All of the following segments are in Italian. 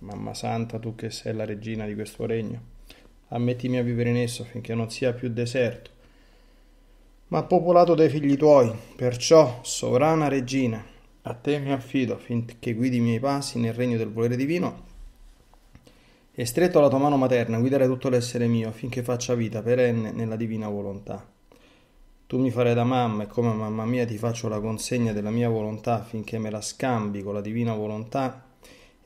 Mamma Santa, tu che sei la regina di questo regno, ammettimi a vivere in esso finché non sia più deserto, ma popolato dai figli tuoi. Perciò, sovrana regina, a te mi affido finché guidi i miei passi nel regno del volere divino e stretto alla tua mano materna guiderai tutto l'essere mio affinché faccia vita perenne nella divina volontà. Tu mi farai da mamma e come mamma mia ti faccio la consegna della mia volontà affinché me la scambi con la divina volontà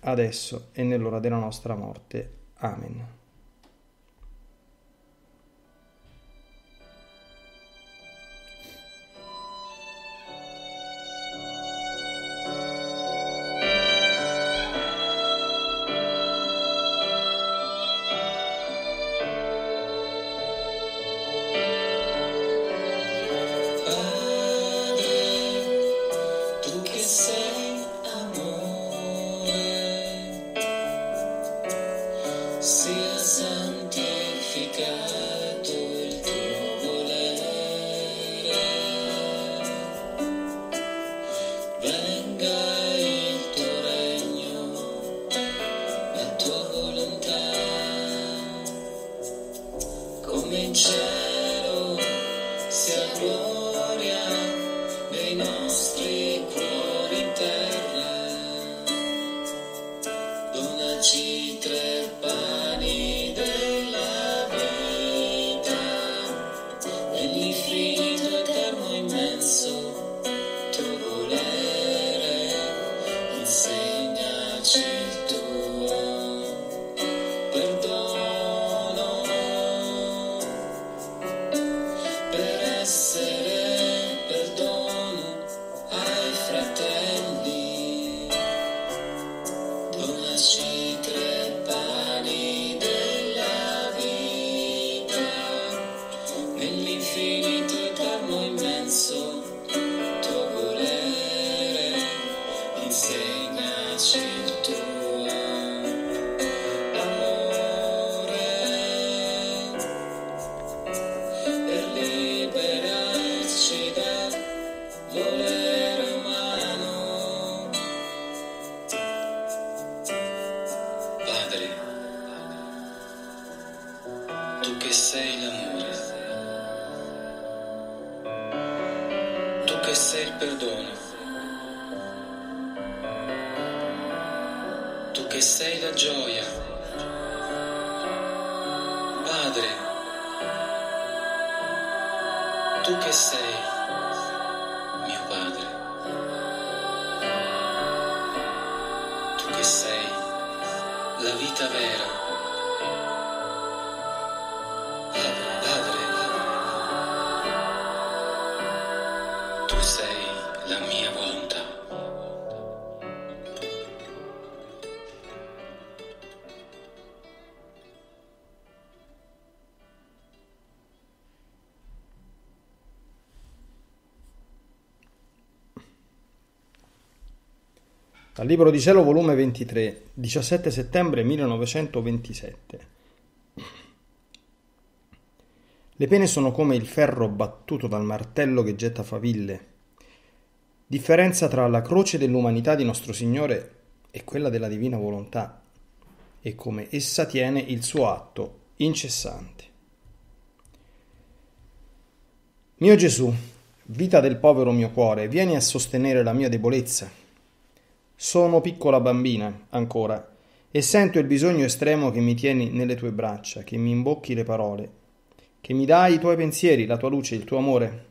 adesso e nell'ora della nostra morte. Amen. cielo se a Libro di Cielo, volume 23, 17 settembre 1927. Le pene sono come il ferro battuto dal martello che getta faville. Differenza tra la croce dell'umanità di nostro Signore e quella della divina volontà, e come essa tiene il suo atto incessante. Mio Gesù, vita del povero mio cuore, vieni a sostenere la mia debolezza sono piccola bambina, ancora, e sento il bisogno estremo che mi tieni nelle tue braccia, che mi imbocchi le parole, che mi dai i tuoi pensieri, la tua luce, il tuo amore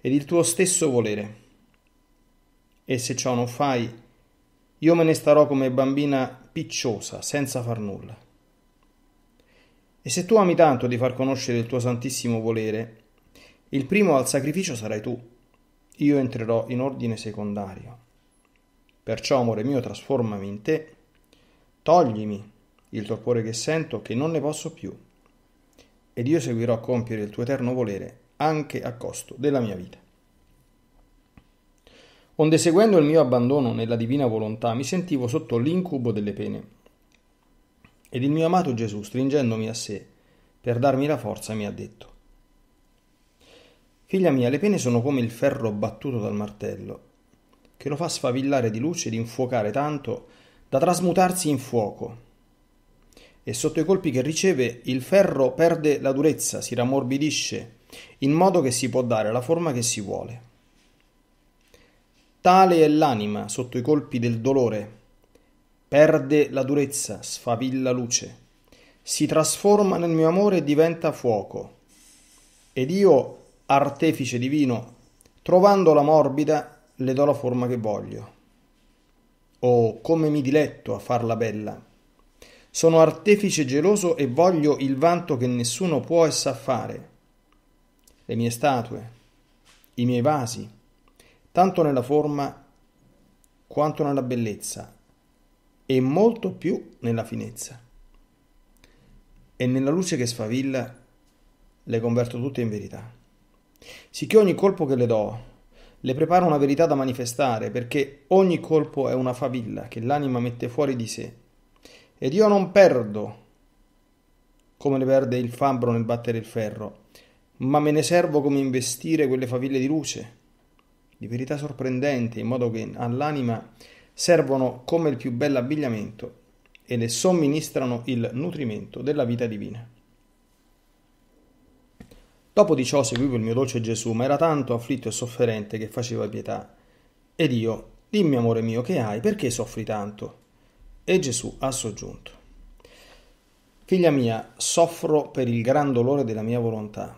ed il tuo stesso volere. E se ciò non fai, io me ne starò come bambina picciosa, senza far nulla. E se tu ami tanto di far conoscere il tuo santissimo volere, il primo al sacrificio sarai tu, io entrerò in ordine secondario. Perciò, amore mio, trasformami in te, toglimi il torpore che sento, che non ne posso più, ed io seguirò a compiere il tuo eterno volere, anche a costo della mia vita. Onde seguendo il mio abbandono nella divina volontà, mi sentivo sotto l'incubo delle pene, ed il mio amato Gesù, stringendomi a sé, per darmi la forza, mi ha detto, Figlia mia, le pene sono come il ferro battuto dal martello, che lo fa sfavillare di luce ed infuocare tanto da trasmutarsi in fuoco. E sotto i colpi che riceve il ferro perde la durezza, si ramorbidisce, in modo che si può dare la forma che si vuole. Tale è l'anima sotto i colpi del dolore, perde la durezza, sfavilla luce, si trasforma nel mio amore e diventa fuoco. Ed io, artefice divino, trovandola morbida, le do la forma che voglio. O come mi diletto a farla bella. Sono artefice geloso e voglio il vanto che nessuno può e sa fare. Le mie statue, i miei vasi, tanto nella forma quanto nella bellezza e molto più nella finezza. E nella luce che sfavilla le converto tutte in verità. Sicché ogni colpo che le do le prepara una verità da manifestare, perché ogni colpo è una favilla che l'anima mette fuori di sé. Ed io non perdo come ne perde il fabbro nel battere il ferro, ma me ne servo come investire quelle faville di luce, di verità sorprendente, in modo che all'anima servono come il più bell'abbigliamento e le somministrano il nutrimento della vita divina. Dopo di ciò seguivo il mio dolce Gesù, ma era tanto afflitto e sofferente che faceva pietà. Ed io, dimmi amore mio, che hai? Perché soffri tanto? E Gesù ha soggiunto. Figlia mia, soffro per il gran dolore della mia volontà.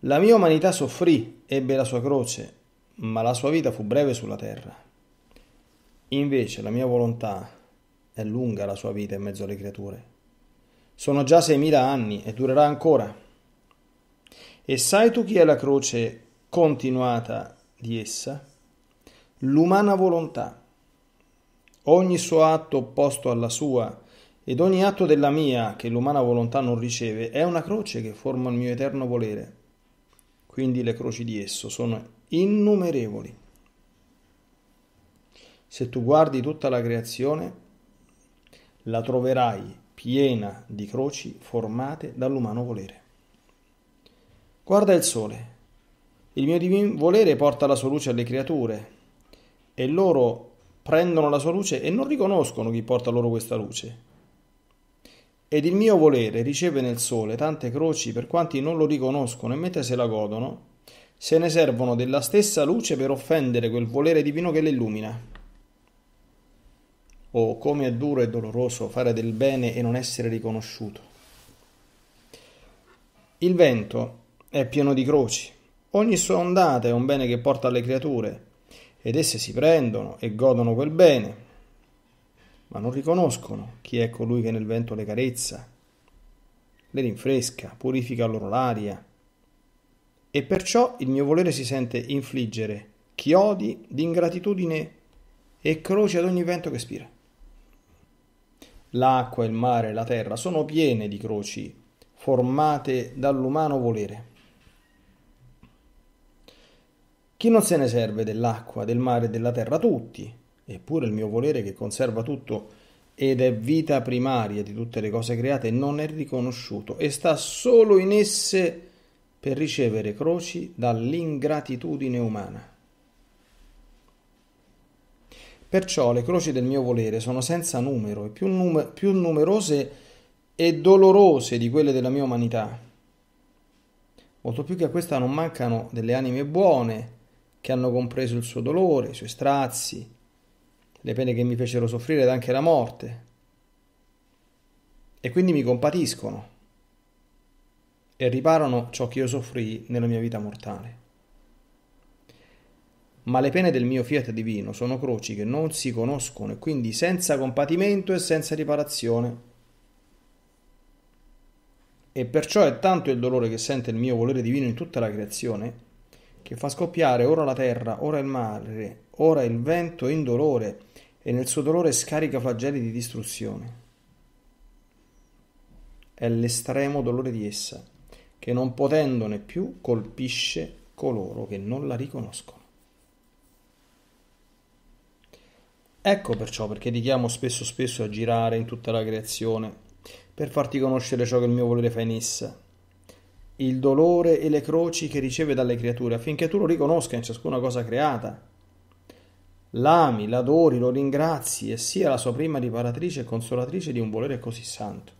La mia umanità soffrì, ebbe la sua croce, ma la sua vita fu breve sulla terra. Invece la mia volontà è lunga la sua vita in mezzo alle creature. Sono già 6.000 anni e durerà ancora. E sai tu chi è la croce continuata di essa? L'umana volontà. Ogni suo atto opposto alla sua ed ogni atto della mia che l'umana volontà non riceve è una croce che forma il mio eterno volere. Quindi le croci di esso sono innumerevoli. Se tu guardi tutta la creazione, la troverai piena di croci formate dall'umano volere. Guarda il sole. Il mio divin volere porta la sua luce alle creature e loro prendono la sua luce e non riconoscono chi porta loro questa luce. Ed il mio volere riceve nel sole tante croci per quanti non lo riconoscono e mentre se la godono, se ne servono della stessa luce per offendere quel volere divino che le illumina. Oh, come è duro e doloroso fare del bene e non essere riconosciuto. Il vento è pieno di croci. Ogni sua ondata è un bene che porta alle creature, ed esse si prendono e godono quel bene, ma non riconoscono chi è colui che nel vento le carezza, le rinfresca, purifica loro l'aria. E perciò il mio volere si sente infliggere chiodi di ingratitudine e croci ad ogni vento che spira. L'acqua, il mare, la terra sono piene di croci formate dall'umano volere. Chi non se ne serve dell'acqua, del mare e della terra? Tutti. Eppure il mio volere che conserva tutto ed è vita primaria di tutte le cose create non è riconosciuto e sta solo in esse per ricevere croci dall'ingratitudine umana. Perciò le croci del mio volere sono senza numero e più, num- più numerose e dolorose di quelle della mia umanità. Molto più che a questa non mancano delle anime buone, che hanno compreso il suo dolore, i suoi strazi, le pene che mi fecero soffrire ed anche la morte. E quindi mi compatiscono e riparano ciò che io soffrii nella mia vita mortale. Ma le pene del mio fiat divino sono croci che non si conoscono e quindi senza compatimento e senza riparazione. E perciò è tanto il dolore che sente il mio volere divino in tutta la creazione che fa scoppiare ora la terra, ora il mare, ora il vento in dolore e nel suo dolore scarica flagelli di distruzione. È l'estremo dolore di essa, che non potendone più colpisce coloro che non la riconoscono. Ecco perciò perché ti chiamo spesso spesso a girare in tutta la creazione, per farti conoscere ciò che il mio volere fa in essa, il dolore e le croci che riceve dalle creature, affinché tu lo riconosca in ciascuna cosa creata. L'ami, l'adori, lo ringrazi e sia la sua prima riparatrice e consolatrice di un volere così santo.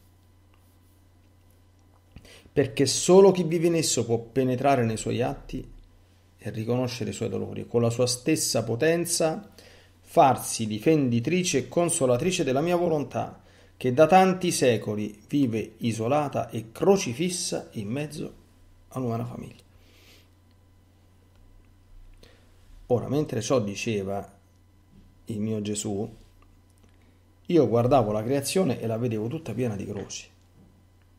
Perché solo chi vive in esso può penetrare nei suoi atti e riconoscere i suoi dolori, con la sua stessa potenza farsi difenditrice e consolatrice della mia volontà che da tanti secoli vive isolata e crocifissa in mezzo a un'umana famiglia. Ora, mentre ciò diceva il mio Gesù, io guardavo la creazione e la vedevo tutta piena di croci,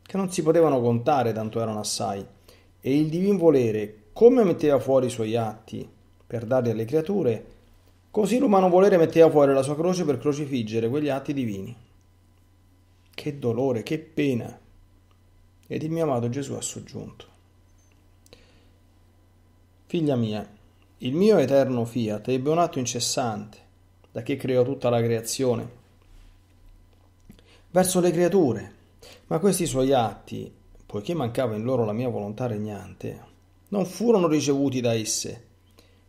che non si potevano contare, tanto erano assai, e il divin volere, come metteva fuori i suoi atti per darli alle creature, così l'umano volere metteva fuori la sua croce per crocifiggere quegli atti divini che dolore, che pena! Ed il mio amato Gesù ha soggiunto. Figlia mia, il mio eterno fiat ebbe un atto incessante, da che creò tutta la creazione, verso le creature, ma questi suoi atti, poiché mancava in loro la mia volontà regnante, non furono ricevuti da esse,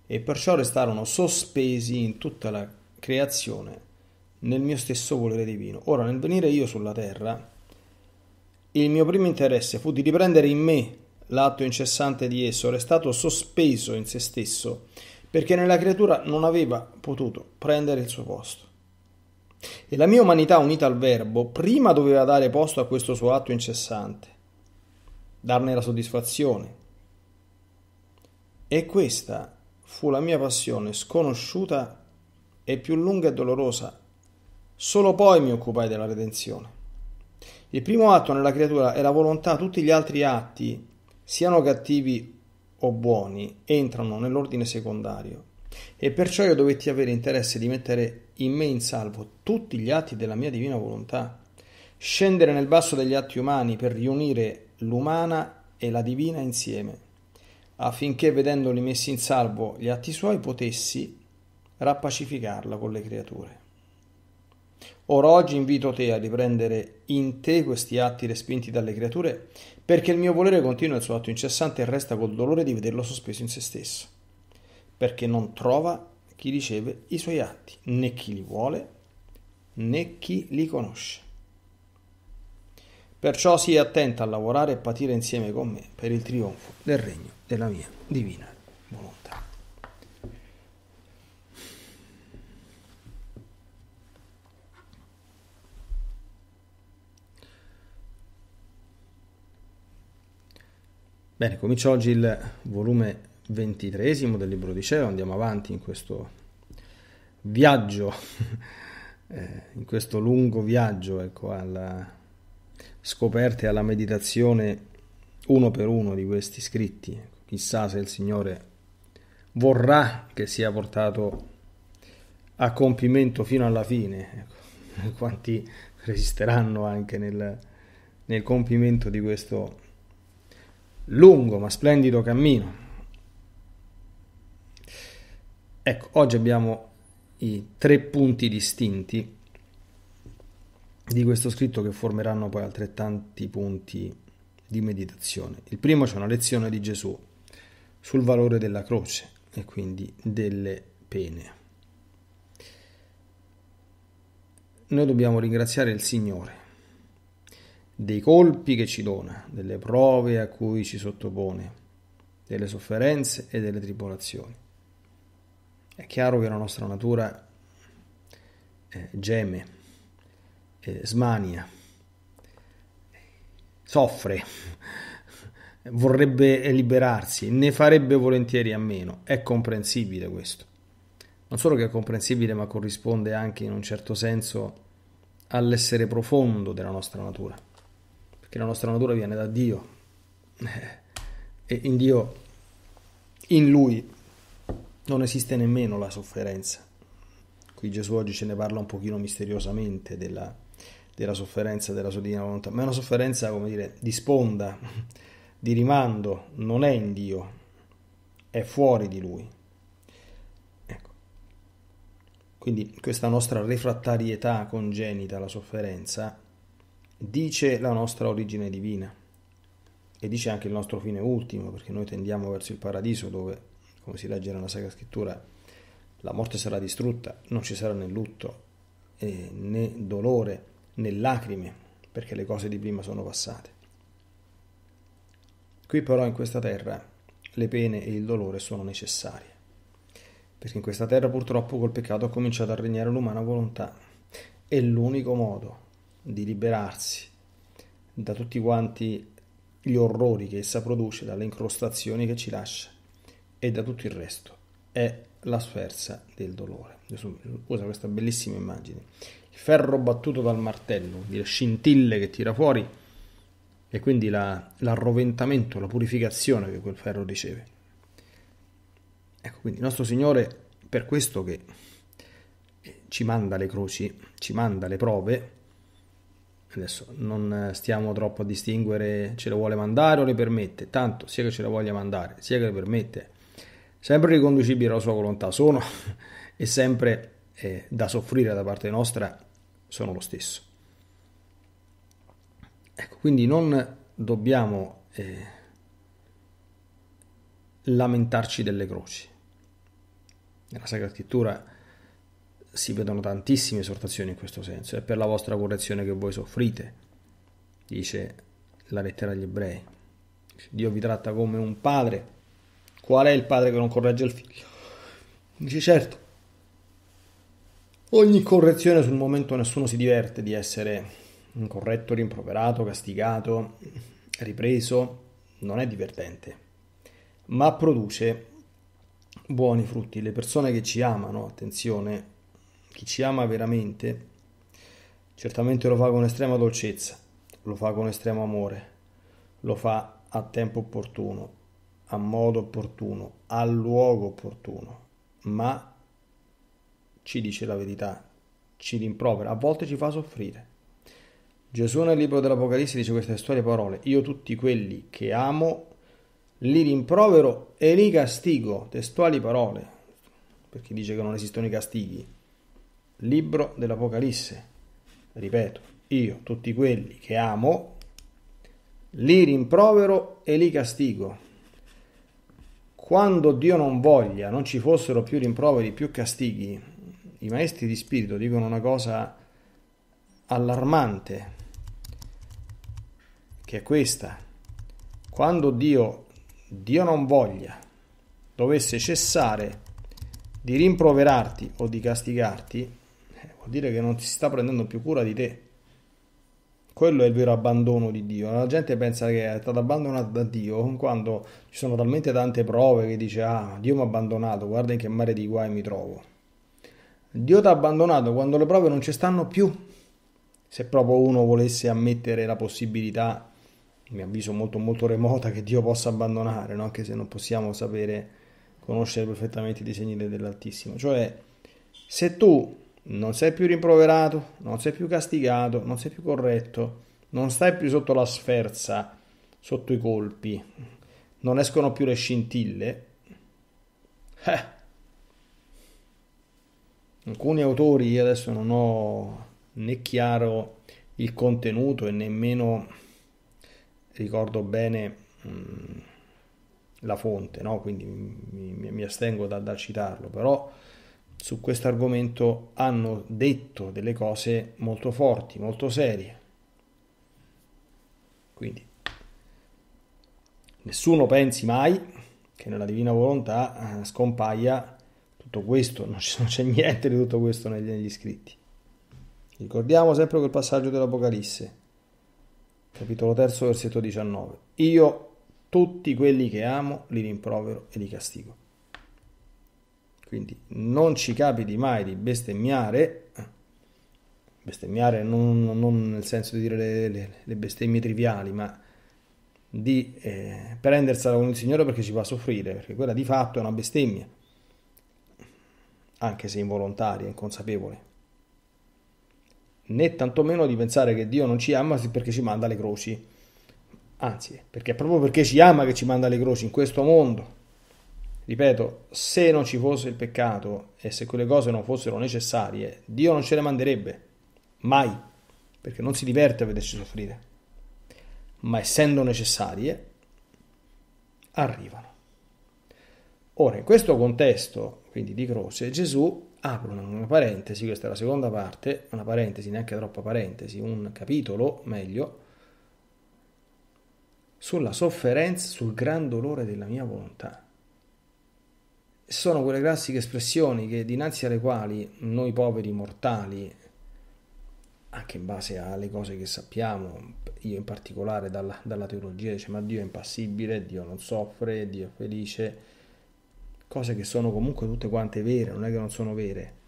e perciò restarono sospesi in tutta la creazione nel mio stesso volere divino. Ora, nel venire io sulla terra, il mio primo interesse fu di riprendere in me l'atto incessante di esso, restato sospeso in se stesso, perché nella creatura non aveva potuto prendere il suo posto. E la mia umanità unita al Verbo prima doveva dare posto a questo suo atto incessante, darne la soddisfazione. E questa fu la mia passione sconosciuta e più lunga e dolorosa Solo poi mi occupai della redenzione. Il primo atto nella creatura è la volontà, tutti gli altri atti, siano cattivi o buoni, entrano nell'ordine secondario e perciò io dovetti avere interesse di mettere in me in salvo tutti gli atti della mia divina volontà, scendere nel basso degli atti umani per riunire l'umana e la divina insieme, affinché vedendoli messi in salvo gli atti suoi potessi rappacificarla con le creature. Ora oggi invito te a riprendere in te questi atti respinti dalle creature, perché il mio volere continua il suo atto incessante e resta col dolore di vederlo sospeso in se stesso, perché non trova chi riceve i suoi atti, né chi li vuole, né chi li conosce. Perciò sii attenta a lavorare e patire insieme con me per il trionfo del regno della mia divina. Bene, comincia oggi il volume ventitresimo del libro di cielo, andiamo avanti in questo viaggio, eh, in questo lungo viaggio ecco, alla scoperta e alla meditazione uno per uno di questi scritti. Chissà se il Signore vorrà che sia portato a compimento fino alla fine, ecco, quanti resisteranno anche nel, nel compimento di questo lungo ma splendido cammino. Ecco, oggi abbiamo i tre punti distinti di questo scritto che formeranno poi altrettanti punti di meditazione. Il primo c'è una lezione di Gesù sul valore della croce e quindi delle pene. Noi dobbiamo ringraziare il Signore dei colpi che ci dona, delle prove a cui ci sottopone, delle sofferenze e delle tribolazioni. È chiaro che la nostra natura eh, geme, eh, smania, soffre, vorrebbe liberarsi, ne farebbe volentieri a meno. È comprensibile questo. Non solo che è comprensibile, ma corrisponde anche in un certo senso all'essere profondo della nostra natura che la nostra natura viene da Dio e in Dio, in Lui, non esiste nemmeno la sofferenza. Qui Gesù oggi ce ne parla un pochino misteriosamente della, della sofferenza della sua divina volontà, ma è una sofferenza, come dire, di sponda, di rimando, non è in Dio, è fuori di Lui. Ecco. Quindi questa nostra refrattarietà congenita alla sofferenza dice la nostra origine divina e dice anche il nostro fine ultimo, perché noi tendiamo verso il paradiso dove, come si legge nella Sacra Scrittura, la morte sarà distrutta, non ci sarà né lutto, eh, né dolore, né lacrime, perché le cose di prima sono passate. Qui però in questa terra le pene e il dolore sono necessarie, perché in questa terra purtroppo col peccato ha cominciato a regnare l'umana volontà e l'unico modo di liberarsi da tutti quanti gli orrori che essa produce, dalle incrostazioni che ci lascia e da tutto il resto. È la sferza del dolore. Gesù usa questa bellissima immagine. Il ferro battuto dal martello, le scintille che tira fuori e quindi la, l'arroventamento, la purificazione che quel ferro riceve. Ecco, quindi il nostro Signore, per questo che ci manda le croci, ci manda le prove, adesso non eh, stiamo troppo a distinguere ce la vuole mandare o le permette, tanto sia che ce la voglia mandare sia che le permette, sempre riconducibili alla sua volontà sono e sempre eh, da soffrire da parte nostra sono lo stesso. Ecco, quindi non dobbiamo eh, lamentarci delle croci. Nella Sacra Scrittura si vedono tantissime esortazioni in questo senso, è per la vostra correzione che voi soffrite, dice la lettera agli ebrei. Dio vi tratta come un padre. Qual è il padre che non corregge il figlio? Dice certo, ogni correzione sul momento nessuno si diverte di essere incorretto, rimproverato, castigato, ripreso, non è divertente, ma produce buoni frutti. Le persone che ci amano, attenzione, chi ci ama veramente, certamente lo fa con estrema dolcezza, lo fa con estremo amore, lo fa a tempo opportuno, a modo opportuno, al luogo opportuno, ma ci dice la verità, ci rimprovera, a volte ci fa soffrire. Gesù nel libro dell'Apocalisse dice queste storie parole, io tutti quelli che amo li rimprovero e li castigo, testuali parole, perché dice che non esistono i castighi, libro dell'Apocalisse. Ripeto, io tutti quelli che amo, li rimprovero e li castigo. Quando Dio non voglia, non ci fossero più rimproveri, più castighi, i maestri di spirito dicono una cosa allarmante, che è questa. Quando Dio, Dio non voglia, dovesse cessare di rimproverarti o di castigarti, Vuol dire che non ti sta prendendo più cura di te. Quello è il vero abbandono di Dio. La gente pensa che è stato abbandonato da Dio quando ci sono talmente tante prove che dice ah, Dio mi ha abbandonato, guarda in che mare di guai mi trovo. Dio ti ha abbandonato quando le prove non ci stanno più. Se proprio uno volesse ammettere la possibilità, mi avviso molto molto remota, che Dio possa abbandonare, no? anche se non possiamo sapere, conoscere perfettamente i disegni dell'Altissimo. Cioè, se tu non sei più rimproverato, non sei più castigato, non sei più corretto, non stai più sotto la sferza, sotto i colpi, non escono più le scintille. Eh. Alcuni autori, io adesso non ho né chiaro il contenuto e nemmeno ricordo bene mh, mm, la fonte, no? quindi mi, mi, mi astengo da, da citarlo, però su questo argomento hanno detto delle cose molto forti, molto serie. Quindi nessuno pensi mai che nella divina volontà eh, scompaia tutto questo, non c'è niente di tutto questo negli, negli scritti. Ricordiamo sempre quel passaggio dell'Apocalisse, capitolo 3, versetto 19. Io tutti quelli che amo li rimprovero e li castigo. Quindi non ci capiti mai di bestemmiare, eh, bestemmiare non, non nel senso di dire le, le, le bestemmie triviali, ma di eh, prendersela con il Signore perché ci fa soffrire, perché quella di fatto è una bestemmia, anche se involontaria, inconsapevole. Né tantomeno di pensare che Dio non ci ama perché ci manda le croci, anzi, perché è proprio perché ci ama che ci manda le croci in questo mondo Ripeto, se non ci fosse il peccato e se quelle cose non fossero necessarie, Dio non ce le manderebbe, mai, perché non si diverte a vederci soffrire. Ma essendo necessarie, arrivano. Ora, in questo contesto, quindi di croce, Gesù apre una, parentesi, questa è la seconda parte, una parentesi, neanche troppa parentesi, un capitolo, meglio, sulla sofferenza, sul gran dolore della mia volontà sono quelle classiche espressioni che dinanzi alle quali noi poveri mortali, anche in base alle cose che sappiamo, io in particolare dalla, dalla teologia, dice ma Dio è impassibile, Dio non soffre, Dio è felice, cose che sono comunque tutte quante vere, non è che non sono vere,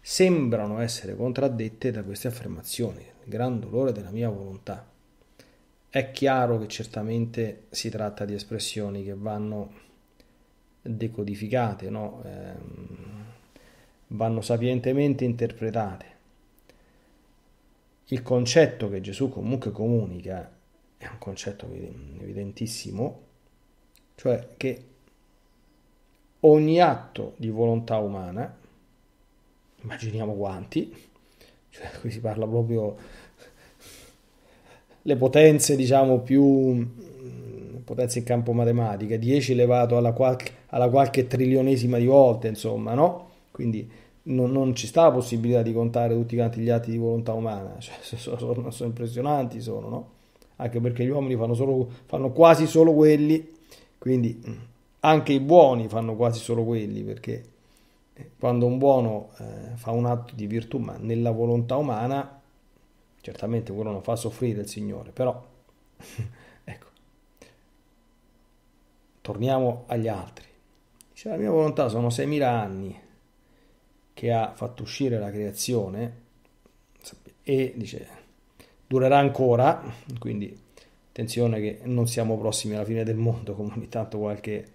sembrano essere contraddette da queste affermazioni, il gran dolore della mia volontà. È chiaro che certamente si tratta di espressioni che vanno decodificate, no? Ehm, vanno sapientemente interpretate. Il concetto che Gesù comunque comunica è un concetto evidentissimo, cioè che ogni atto di volontà umana, immaginiamo quanti, cioè qui si parla proprio le potenze diciamo più mm, potenze in campo matematica, 10 elevato alla qualche alla qualche trilionesima di volte, insomma, no? Quindi non, non, ci sta la possibilità di contare tutti quanti gli atti di volontà umana, cioè, sono, sono, sono, impressionanti, sono, no? Anche perché gli uomini fanno, solo, fanno quasi solo quelli, quindi mm, anche i buoni fanno quasi solo quelli, perché eh, quando un buono eh, fa un atto di virtù, ma nella volontà umana, certamente quello non fa soffrire il Signore, però ecco, torniamo agli altri. Dice, la mia volontà sono 6.000 anni che ha fatto uscire la creazione e dice, durerà ancora, quindi attenzione che non siamo prossimi alla fine del mondo, come ogni tanto qualche,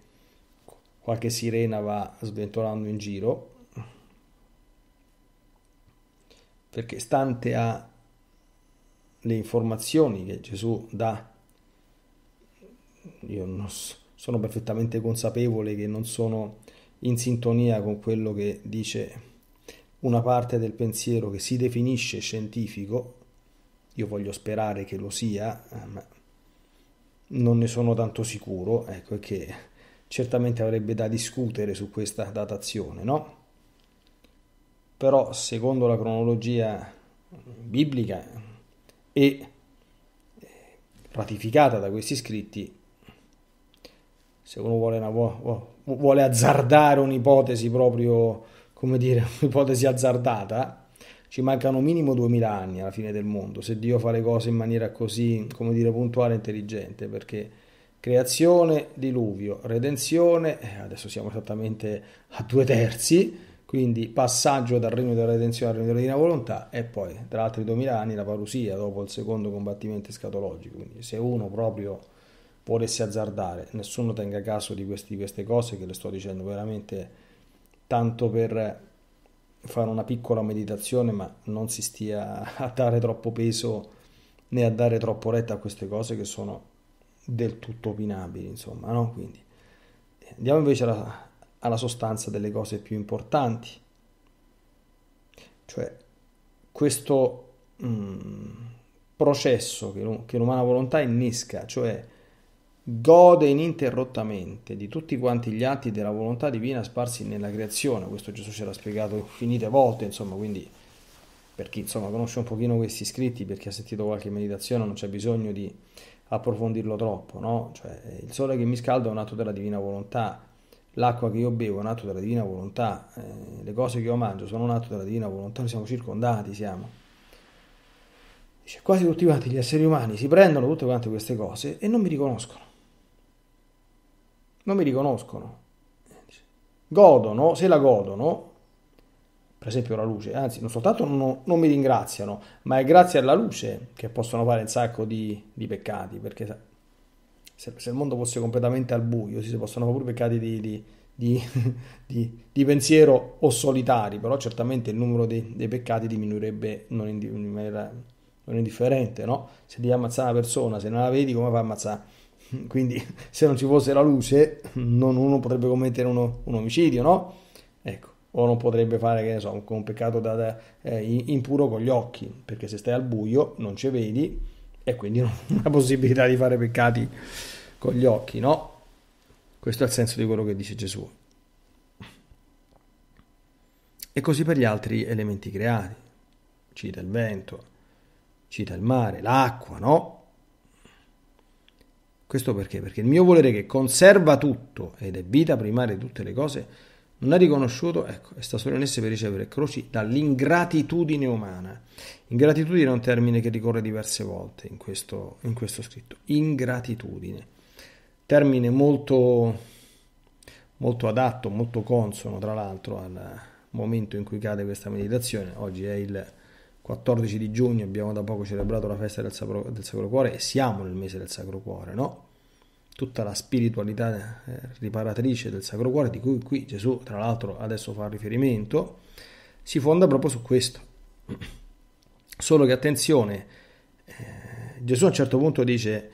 qualche sirena va sventolando in giro, perché stante a le informazioni che Gesù dà, io non so, sono perfettamente consapevole che non sono in sintonia con quello che dice una parte del pensiero che si definisce scientifico, io voglio sperare che lo sia, eh, ma non ne sono tanto sicuro, ecco, e che certamente avrebbe da discutere su questa datazione, no? Però secondo la cronologia biblica e ratificata da questi scritti, se uno vuole, una, vuole azzardare un'ipotesi proprio, come dire, un'ipotesi azzardata, ci mancano minimo 2000 anni alla fine del mondo, se Dio fa le cose in maniera così, come dire, puntuale e intelligente, perché creazione, diluvio, redenzione, eh, adesso siamo esattamente a due terzi, quindi passaggio dal regno della redenzione al regno della divina volontà e poi tra altri 2000 anni la parusia dopo il secondo combattimento escatologico, quindi se uno proprio volesse azzardare. Nessuno tenga caso di, questi, queste cose che le sto dicendo veramente tanto per fare una piccola meditazione, ma non si stia a dare troppo peso né a dare troppo retta a queste cose che sono del tutto opinabili, insomma, no? Quindi andiamo invece alla, alla sostanza delle cose più importanti. Cioè questo mh, mm, processo che, che l'umana volontà innesca, cioè gode ininterrottamente di tutti quanti gli atti della volontà divina sparsi nella creazione. Questo Gesù ce l'ha spiegato infinite volte, insomma, quindi per chi insomma, conosce un pochino questi scritti, per chi ha sentito qualche meditazione, non c'è bisogno di approfondirlo troppo, no? Cioè, eh, il sole che mi scalda è un atto della divina volontà, l'acqua che io bevo è un atto della divina volontà, eh, le cose che io mangio sono un atto della divina volontà, noi siamo circondati, siamo quasi tutti quanti gli esseri umani si prendono tutte quante queste cose e non mi riconoscono non mi riconoscono. Godono, se la godono, per esempio la luce, anzi non soltanto non, non mi ringraziano, ma è grazie alla luce che possono fare un sacco di, di peccati, perché se, se, il mondo fosse completamente al buio si possono fare pure peccati di, di di, di, di, pensiero o solitari, però certamente il numero dei, dei peccati diminuirebbe non in, in maniera non indifferente, no? Se devi ammazzare una persona, se non la vedi, come fai a ammazzare? quindi se non ci fosse la luce non uno potrebbe commettere uno, un omicidio, no? Ecco, o non potrebbe fare, che ne so, un, peccato da, da, eh, impuro con gli occhi, perché se stai al buio non ci vedi e quindi non hai possibilità di fare peccati con gli occhi, no? Questo è il senso di quello che dice Gesù. E così per gli altri elementi creati. Cita il vento, cita il mare, l'acqua, no? Questo perché? Perché il mio volere che conserva tutto ed è vita primaria di tutte le cose, non è riconosciuto, ecco, e sta solo in esse per ricevere croci dall'ingratitudine umana. Ingratitudine è un termine che ricorre diverse volte in questo, in questo scritto. Ingratitudine. Termine molto, molto adatto, molto consono, tra l'altro, al momento in cui cade questa meditazione. Oggi è il 14 di giugno abbiamo da poco celebrato la festa del Sacro, del Sacro Cuore e siamo nel mese del Sacro Cuore, no? Tutta la spiritualità eh, riparatrice del Sacro Cuore, di cui qui Gesù tra l'altro adesso fa riferimento, si fonda proprio su questo. Solo che attenzione, eh, Gesù a un certo punto dice,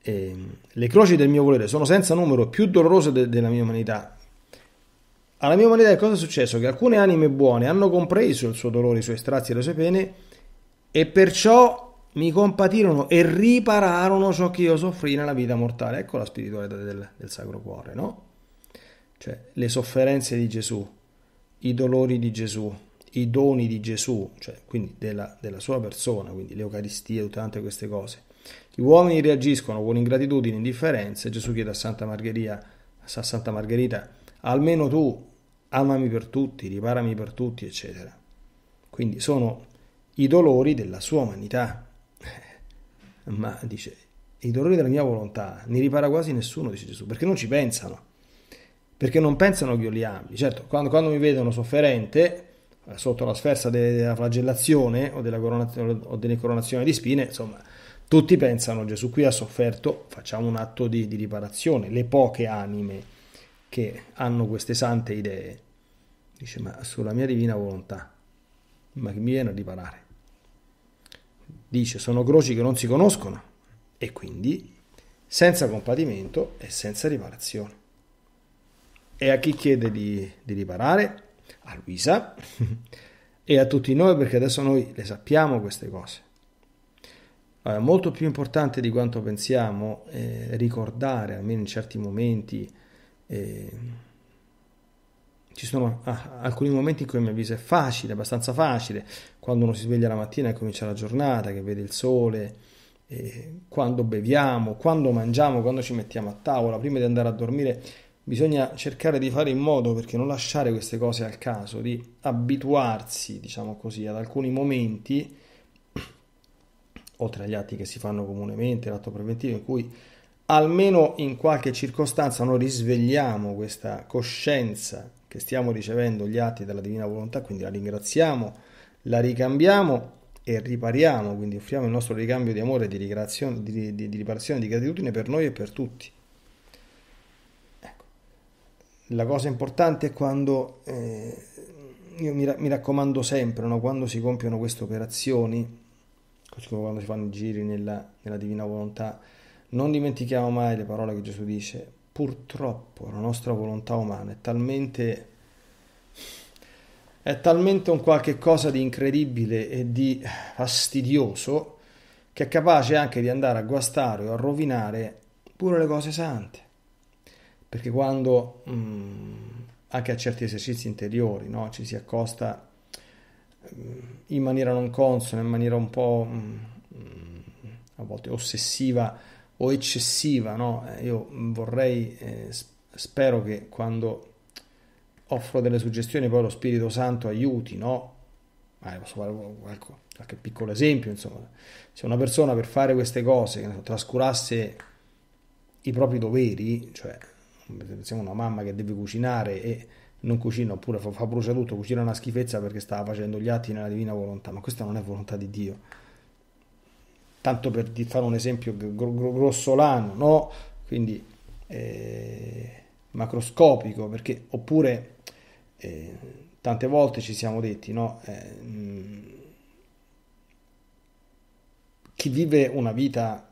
eh, le croci del mio volere sono senza numero più dolorose de- della mia umanità, alla mia umanità cosa è successo? Che alcune anime buone hanno compreso il suo dolore, i suoi strazi e le sue pene e perciò mi compatirono e ripararono ciò che io soffrì nella vita mortale. Ecco la spiritualità del, del Sacro Cuore, no? Cioè le sofferenze di Gesù, i dolori di Gesù, i doni di Gesù, cioè quindi della, della sua persona, quindi l'Eucaristia e tutte tante queste cose. Gli uomini reagiscono con ingratitudine e indifferenza. Gesù chiede a Santa Margherita, a Santa Margherita almeno tu amami per tutti, riparami per tutti, eccetera. Quindi sono i dolori della sua umanità. Ma dice, i dolori della mia volontà ne ripara quasi nessuno, dice Gesù, perché non ci pensano. Perché non pensano che io li ami. Certo, quando, quando mi vedono sofferente, eh, sotto la sferza della flagellazione o, della o delle coronazioni di spine, insomma, tutti pensano Gesù qui ha sofferto, facciamo un atto di, di riparazione. Le poche anime che hanno queste sante idee. Dice, ma sulla mia divina volontà, ma chi mi viene a riparare? Dice, sono croci che non si conoscono e quindi senza compatimento e senza riparazione. E a chi chiede di, di riparare? A Luisa e a tutti noi perché adesso noi le sappiamo queste cose. Allora, molto più importante di quanto pensiamo eh, ricordare, almeno in certi momenti, eh, ci sono ah, alcuni momenti in cui mi avviso è facile, abbastanza facile, quando uno si sveglia la mattina e comincia la giornata, che vede il sole, eh, quando beviamo, quando mangiamo, quando ci mettiamo a tavola, prima di andare a dormire, bisogna cercare di fare in modo perché non lasciare queste cose al caso, di abituarsi, diciamo così, ad alcuni momenti, oltre agli atti che si fanno comunemente, l'atto preventivo in cui almeno in qualche circostanza noi risvegliamo questa coscienza che stiamo ricevendo gli atti della divina volontà, quindi la ringraziamo, la ricambiamo e ripariamo, quindi offriamo il nostro ricambio di amore, di, di, di, di riparazione, di gratitudine per noi e per tutti. Ecco. La cosa importante è quando, eh, io mi, mi, raccomando sempre, no? quando si compiono queste operazioni, così come quando si fanno i giri nella, nella divina volontà, non dimentichiamo mai le parole che Gesù dice. Purtroppo la nostra volontà umana è talmente è talmente un qualche cosa di incredibile e di fastidioso che è capace anche di andare a guastare o a rovinare pure le cose sante. Perché quando mh, mm, anche a certi esercizi interiori no, ci si accosta mh, mm, in maniera non consona, in maniera un po' mh, mm, a volte ossessiva o eccessiva, no? Eh, io vorrei, eh, spero che quando offro delle suggestioni poi lo Spirito Santo aiuti, no? Ah, posso fare qualche, qualche, piccolo esempio, insomma. Se una persona per fare queste cose trascurasse i propri doveri, cioè pensiamo una mamma che deve cucinare e non cucina oppure fa, fa brucia tutto, cucina una schifezza perché stava facendo gli atti nella divina volontà, ma questa non è volontà di Dio tanto per fare un esempio grossolano, no? quindi eh, macroscopico, perché oppure eh, tante volte ci siamo detti, no? eh, chi vive una vita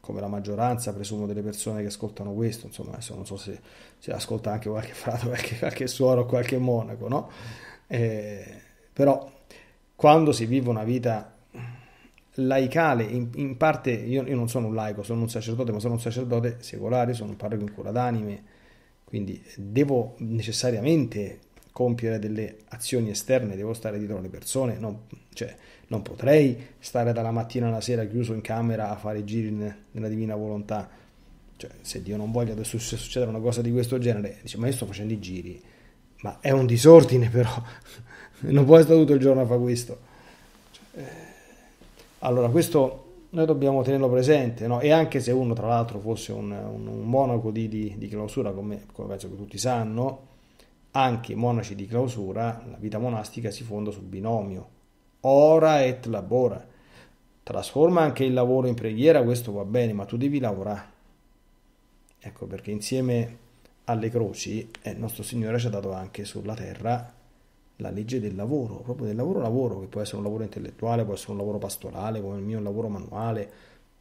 come la maggioranza, presumo, delle persone che ascoltano questo, insomma, adesso non so se, se ascolta anche qualche frate, qualche, qualche suoro, qualche monaco, no? Eh, però quando si vive una vita laicale, in, in parte io, io, non sono un laico, sono un sacerdote, ma sono un sacerdote secolare, sono un parroco in cura d'anime, quindi devo necessariamente compiere delle azioni esterne, devo stare dietro le persone, non, cioè, non potrei stare dalla mattina alla sera chiuso in camera a fare giri nella divina volontà. Cioè, se Dio non voglia che succeda una cosa di questo genere, dice, ma io sto facendo i giri, ma è un disordine però, non puoi stare tutto il giorno a fare questo. Cioè, eh allora, questo noi dobbiamo tenerlo presente, no? e anche se uno tra l'altro fosse un, un, un monaco di, di, di clausura, come, come, penso che tutti sanno, anche i monaci di clausura, la vita monastica si fonda sul binomio, ora et labora. Trasforma anche il lavoro in preghiera, questo va bene, ma tu devi lavorare. Ecco perché insieme alle croci eh, il nostro Signore ci ha dato anche sulla terra la legge del lavoro, proprio del lavoro-lavoro, che può essere un lavoro intellettuale, può essere un lavoro pastorale, come il mio, un lavoro manuale,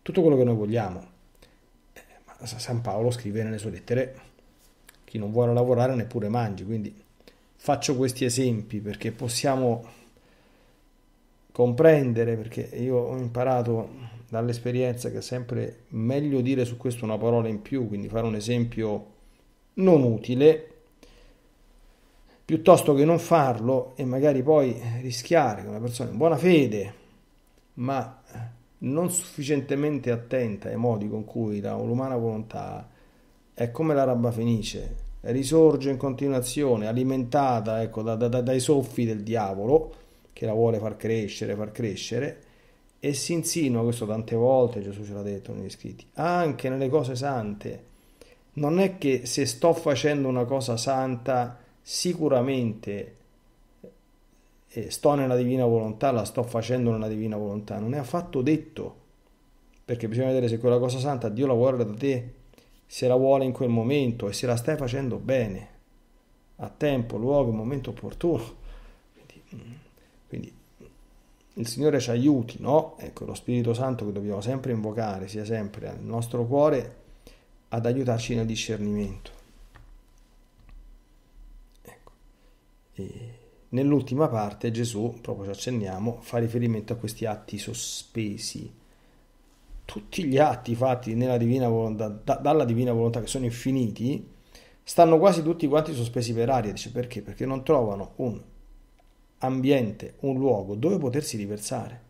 tutto quello che noi vogliamo. Eh, San Paolo scrive nelle sue lettere, chi non vuole lavorare neppure mangi, quindi faccio questi esempi perché possiamo comprendere, perché io ho imparato dall'esperienza che è sempre meglio dire su questo una parola in più, quindi fare un esempio non utile, piuttosto che non farlo e magari poi rischiare che una persona in buona fede, ma non sufficientemente attenta ai modi con cui l'umana volontà è come la rabba fenice, risorge in continuazione, alimentata ecco, da, da, dai soffi del diavolo che la vuole far crescere, far crescere, e si insinua, questo tante volte Gesù ce l'ha detto negli scritti, anche nelle cose sante. Non è che se sto facendo una cosa santa, sicuramente eh, sto nella divina volontà, la sto facendo nella divina volontà, non è affatto detto, perché bisogna vedere se quella cosa santa Dio la vuole da te, se la vuole in quel momento e se la stai facendo bene, a tempo, luogo, momento opportuno. Quindi, mm, quindi il Signore ci aiuti, no? Ecco, lo Spirito Santo che dobbiamo sempre invocare, sia sempre nel nostro cuore, ad aiutarci nel discernimento. Nell'ultima parte Gesù, proprio ci accenniamo, fa riferimento a questi atti sospesi. Tutti gli atti fatti divina volontà, da, dalla divina volontà che sono infiniti, stanno quasi tutti quanti sospesi per aria. Dice perché? Perché non trovano un ambiente, un luogo dove potersi riversare.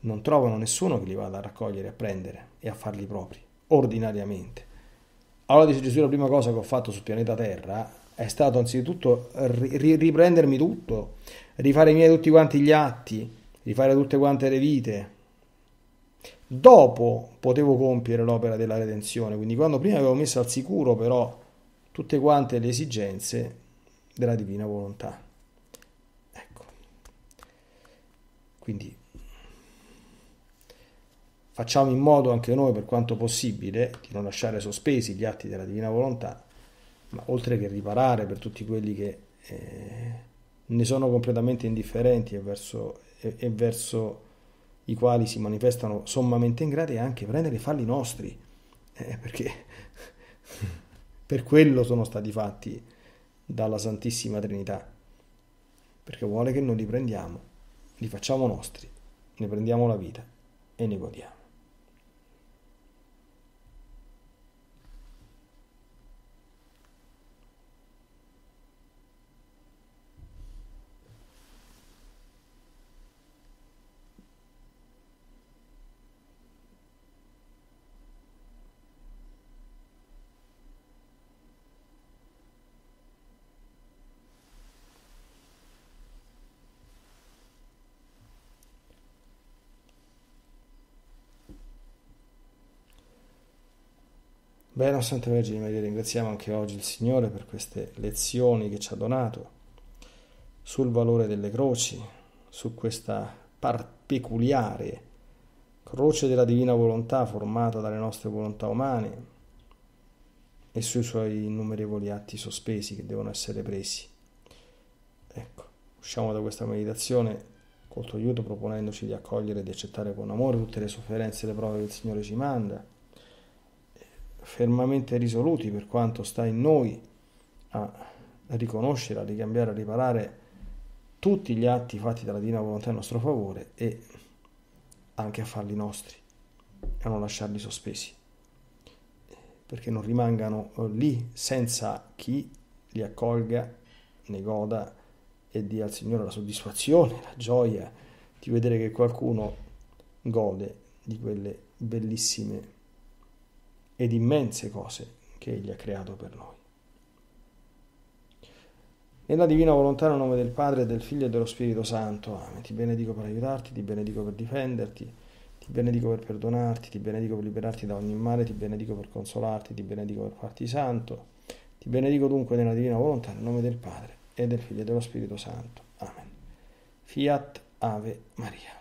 Non trovano nessuno che li vada a raccogliere, a prendere e a farli propri, ordinariamente. Allora dice Gesù, la prima cosa che ho fatto sul pianeta Terra è stato anzitutto ri- riprendermi tutto, rifare i miei tutti quanti gli atti, rifare tutte quante le vite. Dopo potevo compiere l'opera della redenzione, quindi quando prima avevo messo al sicuro però tutte quante le esigenze della divina volontà. Ecco. Quindi facciamo in modo anche noi per quanto possibile di non lasciare sospesi gli atti della divina volontà ma oltre che riparare per tutti quelli che eh, ne sono completamente indifferenti e verso, e, e verso, i quali si manifestano sommamente ingrati, è anche prendere i falli nostri, eh, perché per quello sono stati fatti dalla Santissima Trinità, perché vuole che noi li prendiamo, li facciamo nostri, ne prendiamo la vita e ne godiamo. Bene, Santa Vergine Maria, ringraziamo anche oggi il Signore per queste lezioni che ci ha donato sul valore delle croci, su questa peculiare croce della divina volontà formata dalle nostre volontà umane e sui suoi innumerevoli atti sospesi che devono essere presi. Ecco, usciamo da questa meditazione col tuo aiuto proponendoci di accogliere e di accettare con amore tutte le sofferenze e le prove che il Signore ci manda fermamente risoluti per quanto sta in noi a riconoscere, a ricambiare, a riparare tutti gli atti fatti dalla Divina Volontà in nostro favore e anche a farli nostri, a non lasciarli sospesi, perché non rimangano eh, lì senza chi li accolga, ne goda e dia al Signore la soddisfazione, la gioia di vedere che qualcuno gode di quelle bellissime ed immense cose che Egli ha creato per noi. Nella divina volontà, nel nome del Padre, del Figlio e dello Spirito Santo, Amen. Ti benedico per aiutarti, ti benedico per difenderti, ti benedico per perdonarti, ti benedico per liberarti da ogni male, ti benedico per consolarti, ti benedico per farti santo. Ti benedico dunque nella divina volontà, nel nome del Padre, e del Figlio e dello Spirito Santo. Amen. Fiat Ave Maria.